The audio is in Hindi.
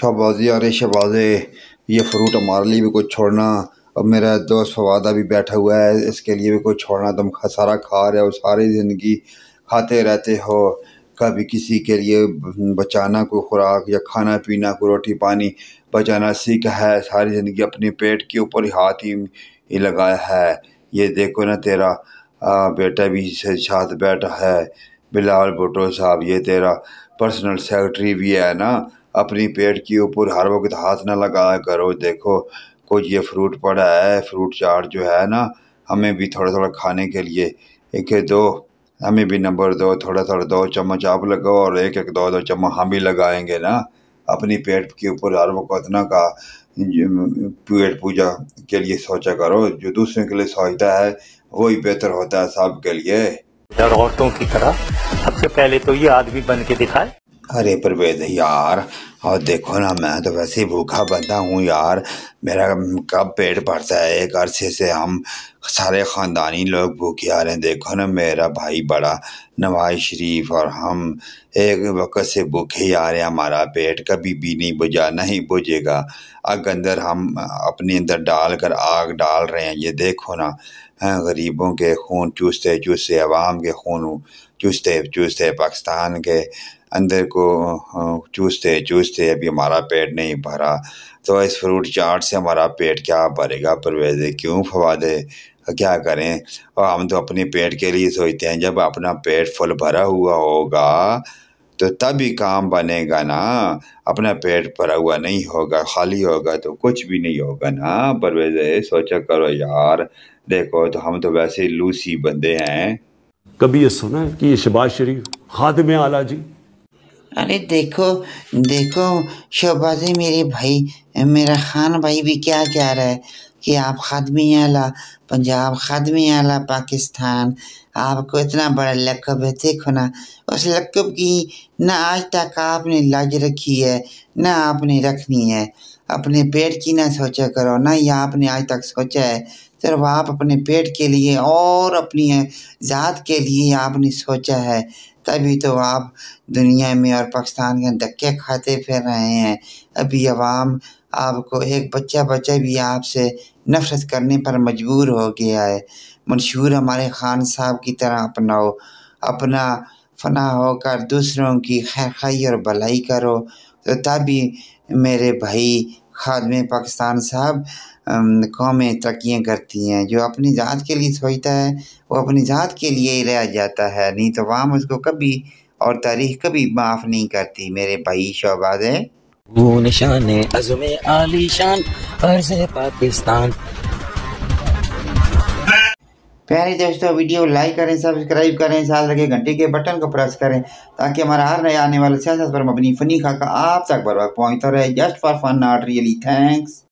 शहबाजी अरे शहबाज़े ये फ्रूट हमारे लिए भी कुछ छोड़ना अब मेरा दोस्त फवादा भी बैठा हुआ है इसके लिए भी कुछ छोड़ना तुम सारा खा रहे हो सारी ज़िंदगी खाते रहते हो कभी किसी के लिए बचाना कोई खुराक या खाना पीना कोई रोटी पानी बचाना सीखा है सारी ज़िंदगी अपने पेट के ऊपर हाथ ही लगाया है ये देखो ना तेरा आ, बेटा भी साथ बैठा है बिलावल भुटो साहब ये तेरा पर्सनल सेक्रेटरी भी है ना अपनी पेट के ऊपर हर वक्त हाथ ना लगाया करो देखो कुछ ये फ्रूट पड़ा है फ्रूट चाट जो है ना हमें भी थोड़ा थोड़ा खाने के लिए एक दो हमें भी नंबर दो थोड़ा थोड़ा दो चम्मच आप लगाओ और एक एक दो दो चम्मच हम भी लगाएंगे ना अपनी पेट के ऊपर हर वक्त ना का पेट पूजा के लिए सोचा करो जो दूसरे के लिए सोचता है वही बेहतर होता है सबके लिए और औरतों की तरह सबसे पहले तो ये आदमी बन के दिखाए अरे प्रवेद यार और देखो ना मैं तो वैसे ही भूखा बंदा हूँ यार मेरा कब पेट भरता है एक अरसे से हम सारे ख़ानदानी लोग भूखे आ रहे हैं देखो ना मेरा भाई बड़ा नवाज शरीफ और हम एक वक़्त से भूखे ही आ रहे हैं हमारा पेट कभी भी नहीं बुझा नहीं बुझेगा अग अंदर हम अपने अंदर डाल कर आग डाल रहे हैं ये देखो ना गरीबों के खून चूसते चूसते अवाम के खून चूसते चूसते पाकिस्तान के અંદરકો ચૂસ્તે ચૂસ્તે ابھی અમારો પેટ નહીં ભરા તો આ ફ્રૂટ ચાર્ટ સે અમારો પેટ ક્યાં ભરેગા પરવેઝે ક્યું ફવાદે આ શું કરે આમ તો અપને પેટ કે લિયે સોચતે હે જબ અપના પેટ ફૂલ ભરા હુઆ હોગા તો તબ હી કામ બનેગા ના અપના પેટ ભરા હુઆ નહીં હોગા ખાલી હોગા તો કુછ ભી નહીં હોગા ના પરવેઝે સોચા કરો યાર દેખો તો હમ તો વસી લૂસી બन्दे હે કભી સુના કે શબાશ શરીફ ખતમ આલાજી अरे देखो देखो शोभा जी मेरे भाई मेरा खान भाई भी क्या कह रहा है कि आप खादमी आला पंजाब खादमी आला पाकिस्तान आपको इतना बड़ा लकब है देखो ना उस लकब की ना आज तक आपने लाज रखी है ना आपने रखनी है अपने पेट की ना सोचा करो ना ये आपने आज तक सोचा है सिर्फ आप अपने पेट के लिए और अपनी ज़ात के लिए आपने सोचा है तभी तो आप दुनिया में और पाकिस्तान के धक्के खाते फिर रहे हैं अभी अवाम आपको एक बच्चा बच्चा भी आपसे नफरत करने पर मजबूर हो गया है मंशूर हमारे खान साहब की तरह अपनाओ अपना फना होकर दूसरों की खैर खाई और भलाई करो तो तभी मेरे भाई खादम पाकिस्तान साहब कौमें तरक्याँ करती हैं जो अपनी ज़ात के लिए सोचता है वो अपनी ज़ात के लिए ही रह जाता है नहीं तो वाम उसको कभी और तारीख कभी माफ़ नहीं करती मेरे भाई शोबाद है वो निशान अजम आलीशान अर्ज पाकिस्तान प्यारे दोस्तों वीडियो लाइक करें सब्सक्राइब करें साथ लगे घंटे के बटन को प्रेस करें ताकि हमारा हर नया आने वाले सियासत पर मबनी फनी खाका आप तक बर वक्त पहुँचता रहे just for fun not really thanks